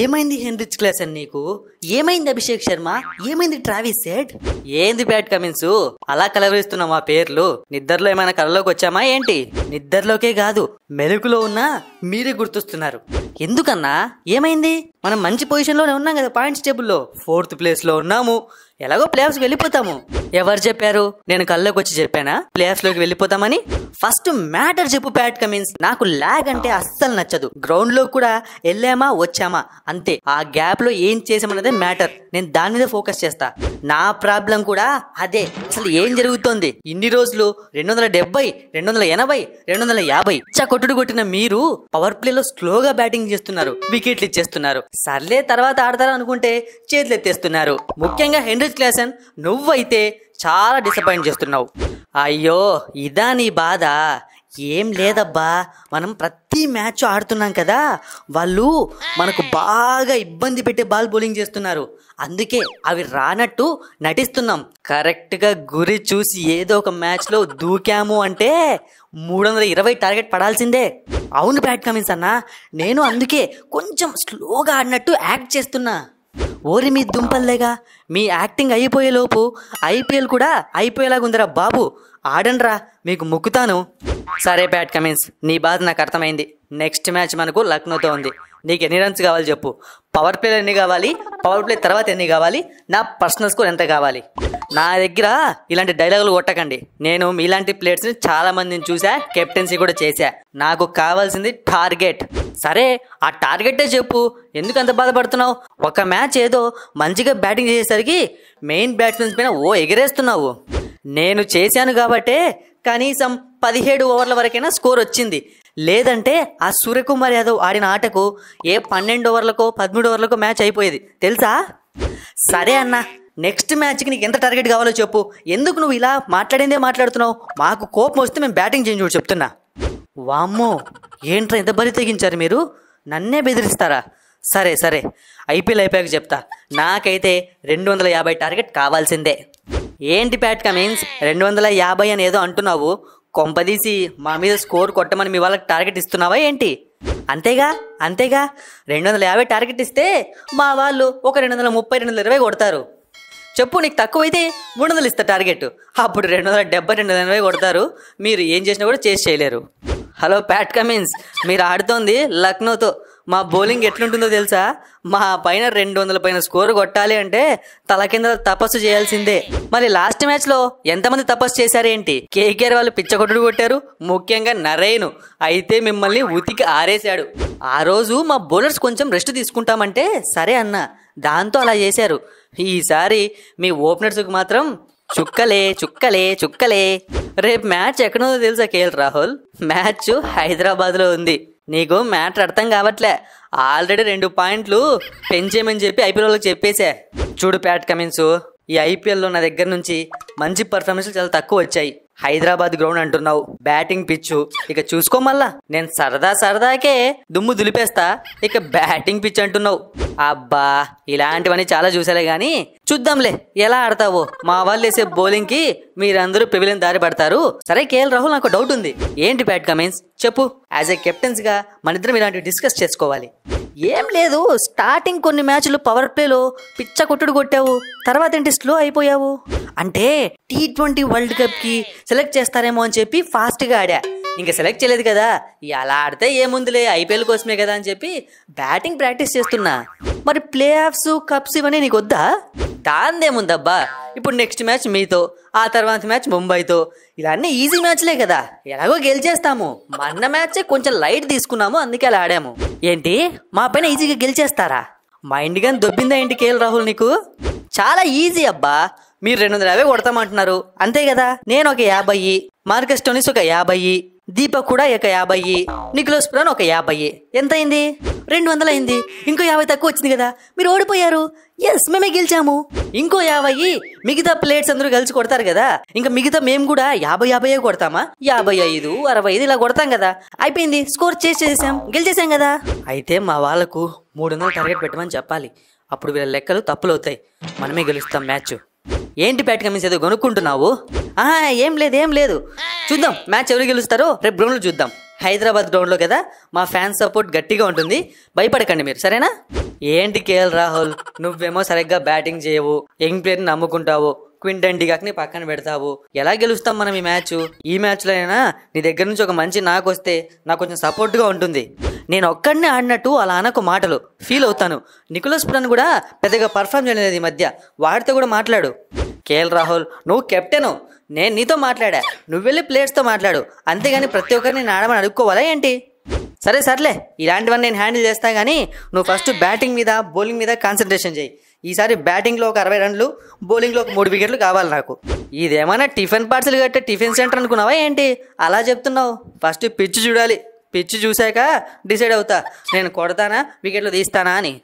ఏమైంది Heinrich Klaasen నీకు ఏమైంది అభిషేక్ శర్మ ఏమైంది ట్రావిస్ సెట్ ఏంది బ్యాట్ కమిన్స్ అలా కలవరిస్తున్నావు మా పేర్లు నిద్రలో ఏమైనా కలలోకి వచ్చామా ఏంటి నిద్రలోకే కాదు మెలకులో ఉన్నా మీరే గుర్తొస్తున్నారు ఎందుకన్నా ఏమైంది మనం మంచి పొజిషన్లోనే ఉన్నాం కదా పాయింట్స్ టేబుల్లో ఫోర్త్ ప్లేస్లో ఉన్నాము ఎలాగో ప్లేయర్స్ వెళ్ళిపోతాము ఎవరు చెప్పారు నేను కల్లోకి వచ్చి చెప్పానా ప్లేయర్స్ లోకి వెళ్ళిపోతామని ఫస్ట్ మ్యాటర్ చెప్పు ప్యాట్ కమిన్స్ నాకు ల్యాగ్ అంటే అస్సలు నచ్చదు గ్రౌండ్ లో కూడా వెళ్ళామా వచ్చామా అంతే ఆ గ్యాప్ లో ఏం చేసామన్నదే మ్యాటర్ నేను దాని మీద ఫోకస్ చేస్తా నా ప్రాబ్లం కూడా అదే అసలు ఏం జరుగుతోంది ఇన్ని రోజులు రెండు వందల డెబ్బై రెండు వందల ఎనభై రెండు వందల యాభై చ కొట్టుడు కొట్టిన మీరు పవర్ లో స్లోగా బ్యాటింగ్ చేస్తున్నారు వికెట్లు ఇచ్చేస్తున్నారు సర్లే తర్వాత ఆడతారా అనుకుంటే చేతులు ఎత్తేస్తున్నారు ముఖ్యంగా హెన్రీ క్లాసన్ నువ్వైతే చాలా డిసప్పాయింట్ చేస్తున్నావు అయ్యో ఇదా నీ బాధ ఏం లేదబ్బా మనం ప్రతి మ్యాచ్ ఆడుతున్నాం కదా వాళ్ళు మనకు బాగా ఇబ్బంది పెట్టే బాల్ బౌలింగ్ చేస్తున్నారు అందుకే అవి రానట్టు నటిస్తున్నాం కరెక్ట్గా గురి చూసి ఏదో ఒక మ్యాచ్లో దూకాము అంటే మూడు వందల ఇరవై టార్గెట్ పడాల్సిందే అవును బ్యాట్ కమిన్స్ అన్న నేను అందుకే కొంచెం స్లోగా ఆడినట్టు యాక్ట్ చేస్తున్నా ఓరి మీ దుంపల్లేగా మీ యాక్టింగ్ అయిపోయేలోపు ఐపీఎల్ కూడా అయిపోయేలాగుందిరా బాబు ఆడండ్రా మీకు ముక్కుతాను సరే బ్యాట్ కమిన్స్ నీ బాధ నాకు అర్థమైంది నెక్స్ట్ మ్యాచ్ మనకు లక్నోతో ఉంది నీకు ఎన్ని రన్స్ కావాలి చెప్పు పవర్ ప్లేలో ఎన్ని కావాలి పవర్ ప్లే తర్వాత ఎన్ని కావాలి నా పర్సనల్ స్కోర్ ఎంత కావాలి నా దగ్గర ఇలాంటి డైలాగులు కొట్టకండి నేను మీలాంటి ప్లేయర్స్ని చాలా మందిని చూసా కెప్టెన్సీ కూడా చేశా నాకు కావాల్సింది టార్గెట్ సరే ఆ టార్గెటే చెప్పు ఎందుకు అంత బాధపడుతున్నావు ఒక మ్యాచ్ ఏదో మంచిగా బ్యాటింగ్ చేసేసరికి మెయిన్ బ్యాట్స్మెన్స్ పైన ఓ ఎగరేస్తున్నావు నేను చేశాను కాబట్టే కనీసం పదిహేడు ఓవర్ల వరకైనా స్కోర్ వచ్చింది లేదంటే ఆ సూర్యకుమార్ యాదవ్ ఆడిన ఆటకు ఏ పన్నెండు ఓవర్లకో పదమూడు ఓవర్లకో మ్యాచ్ అయిపోయేది తెలుసా సరే అన్న నెక్స్ట్ మ్యాచ్కి నీకు ఎంత టార్గెట్ కావాలో చెప్పు ఎందుకు నువ్వు ఇలా మాట్లాడిందే మాట్లాడుతున్నావు మాకు కోపం వస్తే మేము బ్యాటింగ్ చేయించు చూడు చెప్తున్నా వామ్మో ఏంట్రా ఇంత బలి తెగించారు మీరు నన్నే బెదిరిస్తారా సరే సరే ఐపీఎల్ అయిపోయాక చెప్తా నాకైతే రెండు వందల యాభై టార్గెట్ కావాల్సిందే ఏంటి ప్యాట్ కమీన్స్ రెండు వందల యాభై అని ఏదో అంటున్నావు కొంపదీసి మా మీద స్కోర్ కొట్టమని మీ వాళ్ళకి టార్గెట్ ఇస్తున్నావా ఏంటి అంతేగా అంతేగా రెండు వందల యాభై టార్గెట్ ఇస్తే మా వాళ్ళు ఒక రెండు వందల ముప్పై రెండు వందల ఇరవై కొడతారు చెప్పు నీకు తక్కువైతే మూడు వందలు ఇస్తా టార్గెట్ అప్పుడు రెండు వందల డెబ్బై రెండు వందల ఎనభై కొడతారు మీరు ఏం చేసినా కూడా చేసి చేయలేరు హలో ప్యాట్ కమిన్స్ మీరు ఆడుతోంది లక్నోతో మా బౌలింగ్ ఎట్లుంటుందో తెలుసా మా పైన రెండు వందల పైన స్కోర్ కొట్టాలి అంటే తల కింద తపస్సు చేయాల్సిందే మరి లాస్ట్ మ్యాచ్ లో ఎంతమంది తపస్సు చేశారేంటి కేకేఆర్ వాళ్ళు పిచ్చగొట్టుడు కొట్టారు ముఖ్యంగా నరేను అయితే మిమ్మల్ని ఉతికి ఆరేశాడు ఆ రోజు మా బౌలర్స్ కొంచెం రెస్ట్ తీసుకుంటామంటే సరే అన్న దాంతో అలా చేశారు ఈసారి మీ ఓపెనర్స్కి మాత్రం చుక్కలే చుక్కలే చుక్కలే రేపు మ్యాచ్ ఎక్కడుందో తెలుసా కేఎల్ రాహుల్ మ్యాచ్ హైదరాబాద్లో ఉంది నీకు మ్యాటర్ అర్థం కావట్లే ఆల్రెడీ రెండు పాయింట్లు పెంచేయమని చెప్పి ఐపీఎల్ వాళ్ళకి చెప్పేసే చూడు ప్యాట్ కమిన్స్ ఈ ఐపీఎల్లో నా దగ్గర నుంచి మంచి పర్ఫార్మెన్స్లు చాలా తక్కువ వచ్చాయి హైదరాబాద్ గ్రౌండ్ అంటున్నావు బ్యాటింగ్ పిచ్చు ఇక చూసుకో మళ్ళా నేను సరదా సరదాకే దుమ్ము దులిపేస్తా ఇక బ్యాటింగ్ పిచ్ అంటున్నావు అబ్బా ఇలాంటివన్నీ చాలా చూసాలే గాని చూద్దాంలే ఎలా ఆడతావో మా వాళ్ళు వేసే బౌలింగ్ కి మీరందరూ పెవిలిన దారి పడతారు సరే కేఎల్ రాహుల్ నాకు డౌట్ ఉంది ఏంటి బ్యాట్ కమెంట్స్ చెప్పు యాజ్ ఏ కెప్టెన్స్ గా మనిద్దరం ఇలాంటివి డిస్కస్ చేసుకోవాలి ఏం లేదు స్టార్టింగ్ కొన్ని మ్యాచ్లు పవర్ ప్లేలో పిచ్చ కొట్టుడు కొట్టావు తర్వాత ఏంటి స్లో అయిపోయావు అంటే టీ ట్వంటీ వరల్డ్ కప్కి సెలెక్ట్ చేస్తారేమో అని చెప్పి ఫాస్ట్గా ఆడా ఇంకా సెలెక్ట్ చేయలేదు కదా ఎలా ఆడితే ఏముందిలే ఐపీఎల్ కోసమే కదా అని చెప్పి బ్యాటింగ్ ప్రాక్టీస్ చేస్తున్నా మరి ప్లే ఆఫ్స్ కప్స్ ఇవన్నీ నీకు వద్దా దాందేముందబ్బా ఇప్పుడు నెక్స్ట్ మ్యాచ్ మీతో ఆ తర్వాత మ్యాచ్ ముంబైతో ఇలా ఈజీ మ్యాచ్లే కదా ఎలాగో గెలిచేస్తాము మన మ్యాచే కొంచెం లైట్ తీసుకున్నాము అందుకే అలా ఆడాము ఏంటి మా పైన ఈజీగా గెలిచేస్తారా మైండ్ గాని దొబ్బిందా ఏంటి కేఎల్ రాహుల్ నీకు చాలా ఈజీ అబ్బా మీరు రెండు వందల యాభై కొడతామంటున్నారు అంతే కదా నేను ఒక యాభై మార్కెస్ టోనిస్ ఒక యాభై దీపక్ కూడా ఒక యాభై నిఖిలోస్ పురాణ్ ఒక యాభై ఎంత అయింది రెండు వందలు అయింది ఇంకో యాభై తక్కువ వచ్చింది కదా మీరు ఓడిపోయారు ఎస్ మేమే గెలిచాము ఇంకో యాభై మిగతా ప్లేట్స్ అందరూ కలిసి కొడతారు కదా ఇంకా మిగతా మేము కూడా యాభై యాభై కొడతామా యాభై ఐదు అరవై ఐదు ఇలా కొడతాం కదా అయిపోయింది స్కోర్ చేసేసాం గెలిచేసాం కదా అయితే మా వాళ్ళకు మూడు వందలు టార్గెట్ పెట్టమని చెప్పాలి అప్పుడు వీళ్ళ లెక్కలు తప్పులు అవుతాయి మనమే గెలుస్తాం మ్యాచ్ ఏంటి బ్యాట్ కమిన్స్ ఏదో కొనుక్కుంటున్నావు ఏం లేదు ఏం లేదు చూద్దాం మ్యాచ్ ఎవరు గెలుస్తారో రేపు గ్రౌండ్లో చూద్దాం హైదరాబాద్ గ్రౌండ్లో కదా మా ఫ్యాన్స్ సపోర్ట్ గట్టిగా ఉంటుంది భయపడకండి మీరు సరేనా ఏంటి కేఎల్ రాహుల్ నువ్వేమో సరిగ్గా బ్యాటింగ్ చేయవు యంగ్ ప్లేయర్ని నమ్ముకుంటావు క్వింటన్ డిగాక్ని పక్కన పెడతావు ఎలా గెలుస్తాం మనం ఈ మ్యాచ్ ఈ మ్యాచ్లో అయినా నీ దగ్గర నుంచి ఒక మంచి నాకు వస్తే నాకు కొంచెం సపోర్ట్గా ఉంటుంది నేను ఒక్కడినే ఆడినట్టు అలా అనకు మాటలు ఫీల్ అవుతాను నికులస్ ప్రన్ కూడా పెద్దగా పర్ఫామ్ చేయలేదు ఈ మధ్య వాడితో కూడా మాట్లాడు కేఎల్ రాహుల్ నువ్వు కెప్టెను నేను నీతో మాట్లాడా నువ్వు వెళ్ళి ప్లేయర్స్తో మాట్లాడు అంతేగాని ప్రతి ఒక్కరిని నాడమని అడుక్కోవాలా ఏంటి సరే సర్లే ఇలాంటివన్నీ నేను హ్యాండిల్ చేస్తా కానీ నువ్వు ఫస్ట్ బ్యాటింగ్ మీద బౌలింగ్ మీద కాన్సన్ట్రేషన్ చేయి ఈసారి బ్యాటింగ్లో ఒక అరవై రన్లు బౌలింగ్లో ఒక మూడు వికెట్లు కావాలి నాకు ఇదేమైనా టిఫిన్ పార్సల్ కట్టే టిఫిన్ సెంటర్ అనుకున్నావా ఏంటి అలా చెప్తున్నావు ఫస్ట్ పిచ్ చూడాలి పిచ్ చూశాక డిసైడ్ అవుతా నేను కొడతానా వికెట్లు తీస్తానా అని